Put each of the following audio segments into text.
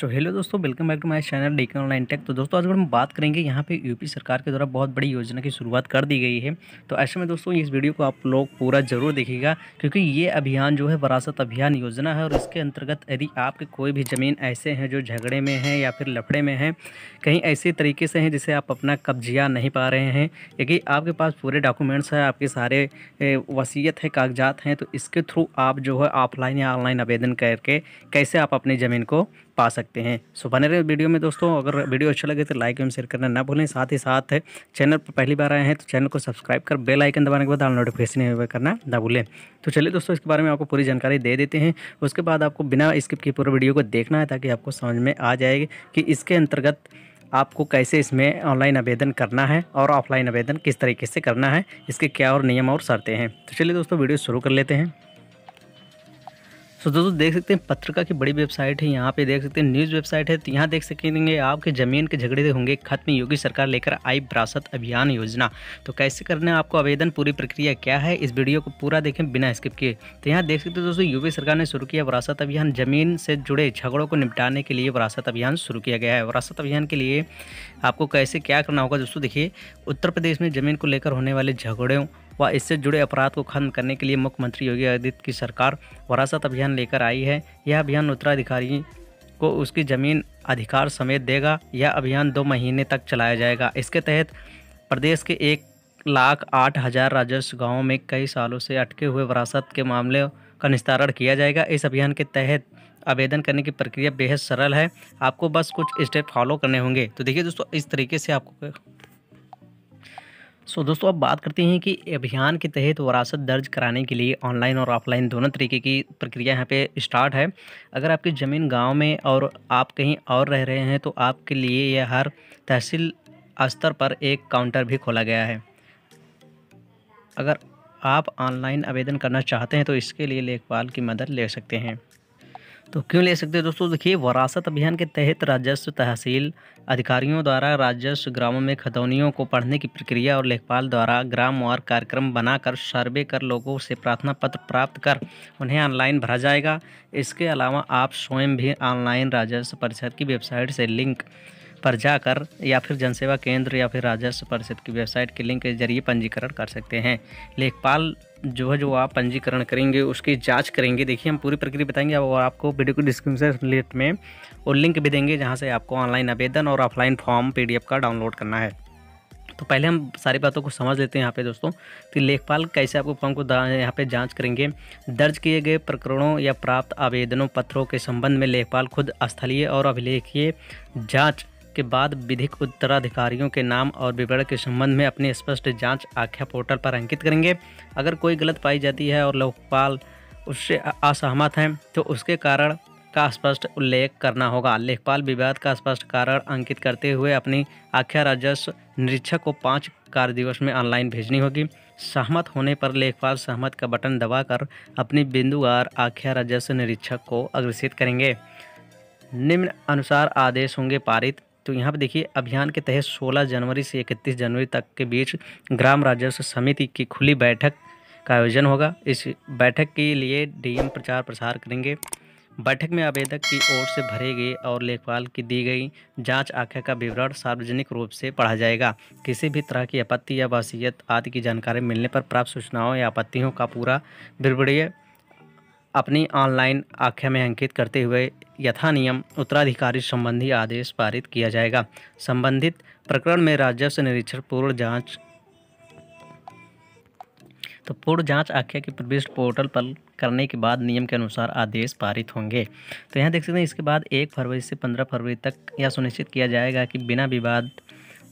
सो hello दोस्तों welcome back to my channel D online tech तो दोस्तों आज हम बात करेंगे यहाँ पे यूपी सरकार के द्वारा बहुत बड़ी योजना की शुरुआत कर दी गई है तो ऐसे में दोस्तों इस वीडियो को आप लोग पूरा जरूर देखिएगा क्योंकि ये अभियान जो है वरासत अभियान योजना है और इसके अंतर्गत यदि आपके कोई भी ज़मीन ऐसे हैं जो झगड़े में हैं या फिर लफड़े में हैं कहीं ऐसे तरीके से हैं जिसे आप अपना कब्जिया नहीं पा रहे हैं क्योंकि आपके पास पूरे डॉक्यूमेंट्स हैं आपके सारे वसीयत हैं कागजात हैं तो इसके थ्रू आप जो है ऑफलाइन या ऑनलाइन आवेदन करके कैसे आप अपनी ज़मीन को पा सकते हैं सो बने रहे वीडियो में दोस्तों अगर वीडियो अच्छा लगे तो लाइक एवं शेयर करना ना भूलें साथ ही साथ चैनल पर पहली बार आए हैं तो चैनल को सब्सक्राइब कर बेल आइकन दबाने के बाद आप नोटिफिकेशन करना ना भूलें तो चलिए दोस्तों इसके बारे में आपको पूरी जानकारी दे देते हैं उसके बाद आपको बिना स्किप किए पूरा वीडियो को देखना है ताकि आपको समझ में आ जाए कि इसके अंतर्गत आपको कैसे इसमें ऑनलाइन आवेदन करना है और ऑफलाइन आवेदन किस तरीके से करना है इसके क्या और नियम और शर्तें हैं तो चलिए दोस्तों वीडियो शुरू कर लेते हैं सो दोस्तों देख सकते हैं पत्रिका की बड़ी वेबसाइट है यहाँ पे देख सकते हैं न्यूज़ वेबसाइट है तो यहाँ देख सकेंगे आपके ज़मीन के झगड़े तो होंगे खत्म योगी सरकार लेकर आई विरासत अभियान योजना तो कैसे करना है आपको आवेदन पूरी प्रक्रिया क्या है इस वीडियो को पूरा देखें बिना स्किप किए तो यहाँ देख सकते हैं दोस्तों यूपी सरकार ने शुरू किया विरासत अभियान जमीन से जुड़े झगड़ों को निपटाने के लिए विरासत अभियान शुरू किया गया है विरासत अभियान के लिए आपको कैसे क्या करना होगा दोस्तों देखिए उत्तर प्रदेश में ज़मीन को लेकर होने वाले झगड़ों व इससे जुड़े अपराध को खत्म करने के लिए मुख्यमंत्री योगी आदित्य की सरकार वरासत अभियान लेकर आई है यह अभियान उत्तराधिकारी को उसकी ज़मीन अधिकार समेत देगा यह अभियान दो महीने तक चलाया जाएगा इसके तहत प्रदेश के एक लाख आठ हज़ार राजस्व गाँव में कई सालों से अटके हुए वरासत के मामले का निस्तारण किया जाएगा इस अभियान के तहत आवेदन करने की प्रक्रिया बेहद सरल है आपको बस कुछ स्टेप फॉलो करने होंगे तो देखिए दोस्तों इस तरीके से आपको सो दोस्तों अब बात करते हैं कि अभियान के तहत वरासत दर्ज कराने के लिए ऑनलाइन और ऑफलाइन दोनों तरीके की प्रक्रिया यहाँ पे स्टार्ट है अगर आपकी ज़मीन गांव में और आप कहीं और रह रहे हैं तो आपके लिए यह हर तहसील स्तर पर एक काउंटर भी खोला गया है अगर आप ऑनलाइन आवेदन करना चाहते हैं तो इसके लिए लेखपाल की मदद ले सकते हैं तो क्यों ले सकते हैं दोस्तों देखिए वरासत अभियान के तहत राजस्व तहसील अधिकारियों द्वारा राजस्व ग्रामों में खतौनियों को पढ़ने की प्रक्रिया और लेखपाल द्वारा ग्राम वार कार्यक्रम बनाकर सर्वे कर लोगों से प्रार्थना पत्र प्राप्त कर उन्हें ऑनलाइन भरा जाएगा इसके अलावा आप स्वयं भी ऑनलाइन राजस्व परिषद की वेबसाइट से लिंक पर जाकर या फिर जनसेवा केंद्र या फिर राजस्व परिषद की वेबसाइट के लिंक के जरिए पंजीकरण कर सकते हैं लेखपाल जो है जो आप पंजीकरण करेंगे उसकी जांच करेंगे देखिए हम पूरी प्रक्रिया बताएंगे और आपको वीडियो को डिस्क्रिप्शन लिस्ट में और लिंक भी देंगे जहाँ से आपको ऑनलाइन आवेदन और ऑफलाइन फॉर्म पी का डाउनलोड करना है तो पहले हम सारी बातों को समझ लेते हैं यहाँ पे दोस्तों तो लेखपाल कैसे आपको फॉर्म को यहाँ पे जांच करेंगे दर्ज किए गए प्रकरणों या प्राप्त आवेदनों पत्रों के संबंध में लेखपाल खुद स्थलीय और अभिलेखीय जांच के बाद विधिक उत्तराधिकारियों के नाम और विवरण के संबंध में अपनी स्पष्ट जांच आख्या पोर्टल पर अंकित करेंगे अगर कोई गलत पाई जाती है और लोकपाल उससे असहमत हैं तो उसके कारण का स्पष्ट उल्लेख करना होगा लेखपाल विवाद का स्पष्ट कारण अंकित करते हुए अपनी आख्या राजस्व निरीक्षक को पाँच कार्य दिवस में ऑनलाइन भेजनी होगी सहमत होने पर लेखपाल सहमत का बटन दबाकर अपनी बिंदुवार आख्या राजस्व निरीक्षक को अग्रसित करेंगे निम्न अनुसार आदेश होंगे पारित तो यहाँ पे देखिए अभियान के तहत 16 जनवरी से 31 जनवरी तक के बीच ग्राम राजस्व समिति की खुली बैठक का आयोजन होगा इस बैठक के लिए डीएम प्रचार प्रसार करेंगे बैठक में आवेदक की ओर से भरे गए और लेखपाल की दी गई जांच आख्या का विवरण सार्वजनिक रूप से पढ़ा जाएगा किसी भी तरह की आपत्ति या वसीयत आदि की जानकारी मिलने पर प्राप्त सूचनाओं या आपत्तियों का पूरा विवरणीय अपनी ऑनलाइन आख्या में अंकित करते हुए यथा नियम उत्तराधिकारी संबंधी आदेश पारित किया जाएगा संबंधित प्रकरण में राजस्व निरीक्षण पूर्ण जांच तो पूर्ण जांच आख्या की प्रविष्ट पोर्टल पर करने के बाद नियम के अनुसार आदेश पारित होंगे तो यहाँ देख सकते हैं इसके बाद एक फरवरी से पंद्रह फरवरी तक यह सुनिश्चित किया जाएगा कि बिना विवाद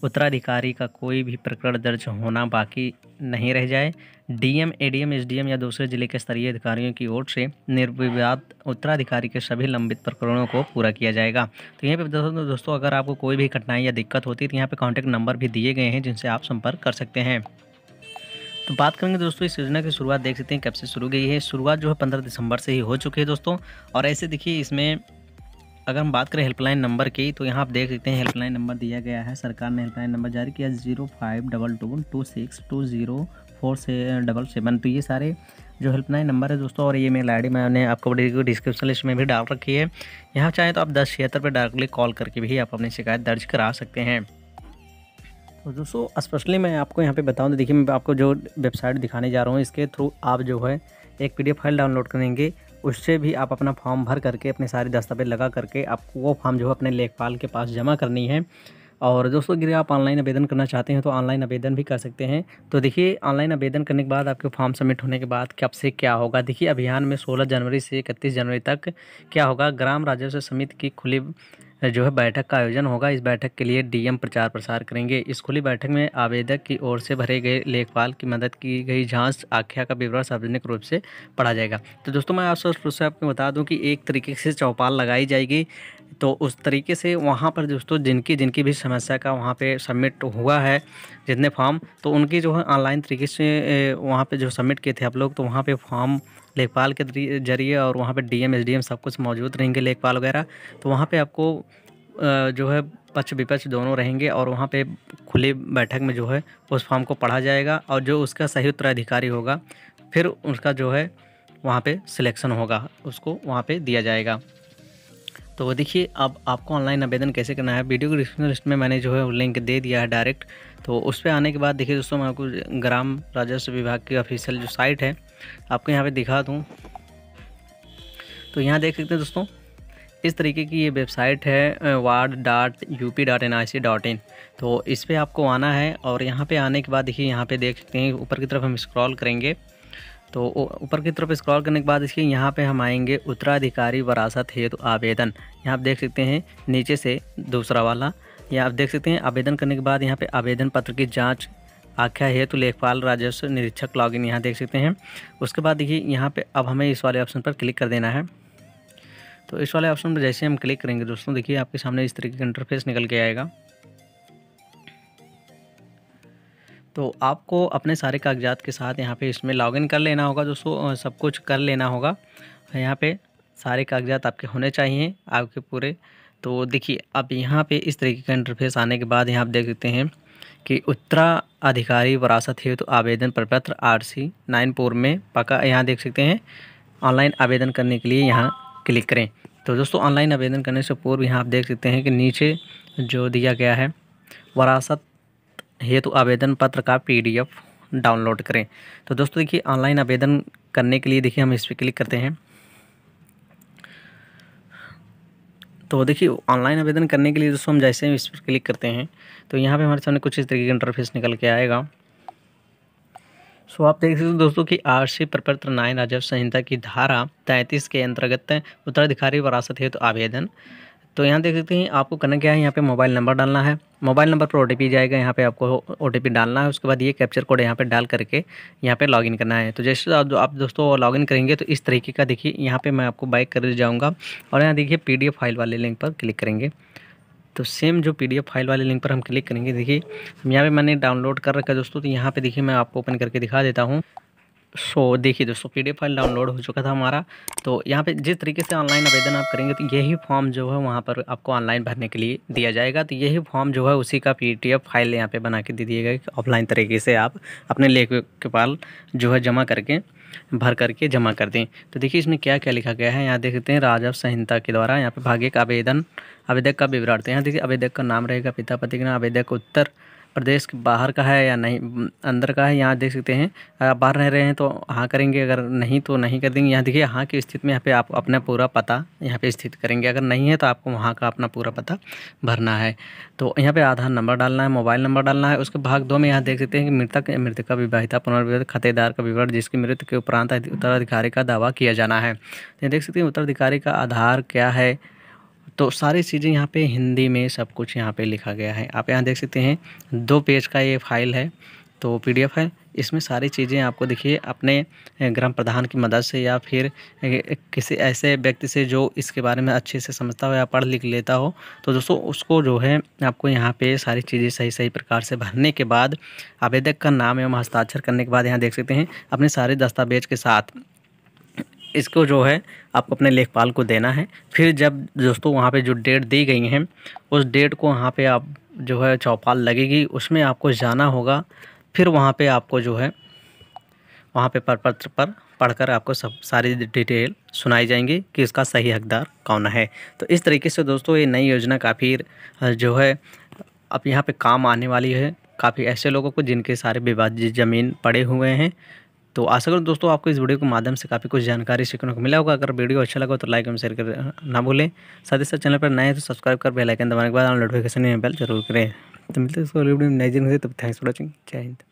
उत्तराधिकारी का कोई भी प्रकरण दर्ज होना बाकी नहीं रह जाए डीएम एडीएम एसडीएम या दूसरे जिले के स्तरीय अधिकारियों की ओर से निर्विवाद उत्तराधिकारी के सभी लंबित प्रकरणों को पूरा किया जाएगा तो यहाँ पे दोस्तों दोस्तों अगर आपको कोई भी कठिनाई या दिक्कत होती है तो यहाँ पर कॉन्टैक्ट नंबर भी दिए गए हैं जिनसे आप संपर्क कर सकते हैं तो बात करेंगे दोस्तों इस योजना की शुरुआत देख सकते हैं कब से शुरू गई है शुरुआत जो है पंद्रह दिसंबर से ही हो चुकी है दोस्तों और ऐसे देखिए इसमें अगर हम बात करें हेल्पलाइन नंबर की तो यहाँ आप देख सकते हैं हेल्पलाइन नंबर दिया गया है सरकार ने हेल्पलाइन नंबर जारी किया zero five double two two six two zero four से डबल सेवन तो ये सारे जो हेल्पलाइन नंबर है दोस्तों और ये मेल आई डी मैंने आपको डिस्क्रिप्शन लिस्ट में भी डाल रखी है यहाँ चाहें तो आप दस छिहत्तर पर डायरेक्टली कॉल करके भी आप अपनी शिकायत दर्ज करा सकते हैं तो दोस्तों स्पेशली मैं आपको यहाँ पे बताऊँ तो देखिए मैं आपको जो वेबसाइट दिखाने जा रहा हूँ इसके थ्रू आप जो है एक पी फाइल डाउनलोड करेंगे उससे भी आप अपना फॉर्म भर करके अपने सारे दस्तावेज लगा करके आपको वो फॉर्म जो है अपने लेखपाल के पास जमा करनी है और दोस्तों अगर आप ऑनलाइन आवेदन करना चाहते हैं तो ऑनलाइन आवेदन भी कर सकते हैं तो देखिए ऑनलाइन आवेदन करने के बाद आपके फॉर्म सबमिट होने के बाद कब से क्या होगा देखिए अभियान में 16 जनवरी से इकतीस जनवरी तक क्या होगा ग्राम राजस्व समिति की खुली जो है बैठक का आयोजन होगा इस बैठक के लिए डीएम प्रचार प्रसार करेंगे इस खुली बैठक में आवेदक की ओर से भरे गए लेखपाल की मदद की गई जांच आख्या का विवरण सार्वजनिक रूप से पढ़ा जाएगा तो दोस्तों मैं आप से आपको बता दूं कि एक तरीके से चौपाल लगाई जाएगी तो उस तरीके से वहाँ पर दोस्तों जिनकी जिनकी भी समस्या का वहाँ पे सबमिट हुआ है जितने फॉर्म तो उनकी जो है ऑनलाइन तरीके से वहाँ पे जो सबमिट किए थे आप लोग तो वहाँ पे फॉर्म लेखपाल के जरिए और वहाँ पर डी एम सब कुछ मौजूद रहेंगे लेखपाल वगैरह तो वहाँ पर आपको जो है पक्ष विपक्ष दोनों रहेंगे और वहाँ पे खुले बैठक में जो है उस फॉर्म को पढ़ा जाएगा और जो उसका सही उत्तराधिकारी होगा फिर उसका जो है वहाँ पे सिलेक्शन होगा उसको वहाँ पे दिया जाएगा तो वो देखिए अब आपको ऑनलाइन आवेदन कैसे करना है वीडियो डिस्क्रिप्शन लिस्ट में मैंने जो है लिंक दे दिया है डायरेक्ट तो उस पर आने के बाद देखिए दोस्तों मैं आपको ग्राम राजस्व विभाग की ऑफिशियल जो साइट है आपको यहाँ पे दिखा दूँ तो यहाँ देख सकते हैं दोस्तों इस तरीके की ये वेबसाइट है ward dot U P dot N I C dot in तो इस पर आपको आना है और यहाँ पे आने के बाद देखिए यहाँ पे देख सकते हैं ऊपर की तरफ हम स्क्रॉल करेंगे तो ऊपर की तरफ स्क्रॉल करने के बाद इसके यहाँ पे हम आएंगे उत्तराधिकारी वरासत हेतु तो आवेदन यहाँ आप देख सकते हैं नीचे से दूसरा वाला यहाँ आप देख सकते हैं आवेदन करने के बाद यहाँ पे आवेदन पत्र की जांच आख्या हेतु तो लेखपाल राजस्व निरीक्षक लॉगिन यहाँ देख सकते हैं उसके बाद देखिए यहाँ पे अब हमें इस वाले ऑप्शन पर क्लिक कर देना है तो इस वाले ऑप्शन पर जैसे हम क्लिक करेंगे दोस्तों देखिए आपके सामने इस तरीके का इंटरफेस निकल के आएगा तो आपको अपने सारे कागजात के साथ यहाँ पे इसमें लॉगिन कर लेना होगा दोस्तों सब कुछ कर लेना होगा यहाँ पे सारे कागजात आपके होने चाहिए आपके पूरे तो देखिए अब यहाँ पे इस तरीके का इंटरफेस आने के बाद यहाँ आप देख सकते हैं कि उत्तराधिकारी वरासत हेतु तो आवेदन प्रपत्र आर सी नाइन फोर में पका यहाँ देख सकते हैं ऑनलाइन आवेदन करने के लिए यहाँ क्लिक करें तो दोस्तों ऑनलाइन आवेदन करने से पूर्व यहाँ आप देख सकते हैं कि नीचे जो दिया गया है वरासत हेतु तो आवेदन पत्र का पी डाउनलोड करें तो दोस्तों देखिए ऑनलाइन आवेदन करने के लिए देखिए हम इस पर क्लिक करते हैं तो देखिए ऑनलाइन आवेदन करने के लिए दोस्तों हम जैसे ही इस पर क्लिक करते हैं तो यहाँ पे हमारे सामने कुछ इस तरीके का इंटरफेस निकल के आएगा सो आप देख सकते हो दोस्तों कि आरसी प्रपत्र नाइन राजस्व संहिता की धारा तैंतीस के अंतर्गत उत्तराधिकारी विरासत हेतु तो आवेदन तो यहाँ देख सकते हैं आपको करना क्या है यहाँ पे मोबाइल नंबर डालना है मोबाइल नंबर पर ओ जाएगा यहाँ पे आपको ओ डालना है उसके बाद ये कैप्चर कोड यहाँ पे डाल करके यहाँ पे लॉगिन करना है तो जैसे आप, आप दोस्तों लॉगिन करेंगे तो इस तरीके का देखिए यहाँ पे मैं आपको बाइक कर जाऊँगा और यहाँ देखिए पी फाइल वाले लिंक पर क्लिक करेंगे तो सेम जो पी फाइल वाले लिंक पर हम क्लिक करेंगे देखिए यहाँ पर मैंने डाउनलोड कर रखा है दोस्तों तो यहाँ पर देखिए मैं आपको ओपन करके दिखा देता हूँ सो देखिए दोस्तों पी फाइल डाउनलोड हो चुका था हमारा तो यहाँ पे जिस तरीके से ऑनलाइन आवेदन आप करेंगे तो यही फॉर्म जो है वहाँ पर आपको ऑनलाइन भरने के लिए दिया जाएगा तो यही फॉर्म जो है उसी का पी फाइल यहाँ पे बना के दे दिएगा कि ऑफलाइन तरीके से आप अपने लेख के पाल जो है जमा करके भर करके जमा कर दें तो देखिए इसमें क्या क्या लिखा गया है यहाँ देखते हैं राजव संहिता के द्वारा यहाँ पर भाग्य का आवेदन आवेदक का विवरण तो यहाँ देखिए आवेदक का नाम रहेगा पिता पति का नाम आवेदक उत्तर प्रदेश के बाहर का है या नहीं अंदर का है यहाँ देख सकते हैं अगर आप बाहर रह रहे हैं तो हाँ करेंगे अगर नहीं तो नहीं कर देंगे यहाँ देखिए हाँ की स्थिति में यहाँ पे आप अपना पूरा पता यहाँ पे स्थित करेंगे अगर नहीं है तो आपको वहाँ का अपना पूरा पता भरना है तो यहाँ पर आधार नंबर डालना है मोबाइल नंबर डालना है उसके भाग दो में यहाँ देख सकते हैं कि मृतक मृतका विवाहिता पुनर्विवाहित खतेदार का विवरण जिसकी मृत के उपरांत उत्तराधिकारी का दावा किया जाना है तो देख सकते हैं उत्तराधिकारी का आधार क्या है तो सारी चीज़ें यहाँ पे हिंदी में सब कुछ यहाँ पे लिखा गया है आप यहाँ देख सकते हैं दो पेज का ये फाइल है तो पीडीएफ है इसमें सारी चीज़ें आपको देखिए अपने ग्राम प्रधान की मदद से या फिर किसी ऐसे व्यक्ति से जो इसके बारे में अच्छे से समझता हो या पढ़ लिख लेता हो तो दोस्तों उसको जो है आपको यहाँ पे सारी चीज़ें सही सही प्रकार से भरने के बाद आवेदक का नाम एवं हस्ताक्षर करने के बाद यहाँ देख सकते हैं अपने सारे दस्तावेज के साथ इसको जो है आपको अपने लेखपाल को देना है फिर जब दोस्तों वहाँ पे जो डेट दी गई हैं उस डेट को वहाँ पे आप जो है चौपाल लगेगी उसमें आपको जाना होगा फिर वहाँ पे आपको जो है वहाँ पे पत्र पर पढ़कर आपको सब सारी डिटेल सुनाई जाएंगी कि इसका सही हकदार कौन है तो इस तरीके से दोस्तों ये नई योजना काफ़ी जो है अब यहाँ पर काम आने वाली है काफ़ी ऐसे लोगों को जिनके सारे विवादित ज़मीन पड़े हुए हैं तो आशा करूँ दोस्तों आपको इस वीडियो के माध्यम से काफ़ी कुछ जानकारी सीखने को मिला होगा अगर वीडियो अच्छा लगा तो लाइक एवं शेयर कर ना भूलें साथ ही साथ चैनल पर नए तो सब्सक्राइब कर बेल आइकन दबाने के बाद नोटिफिकेशन बेल जरूर करें तो मिलते हैं नई जिंदगी तब थैंक्स फॉर वॉचिंग जय हिंद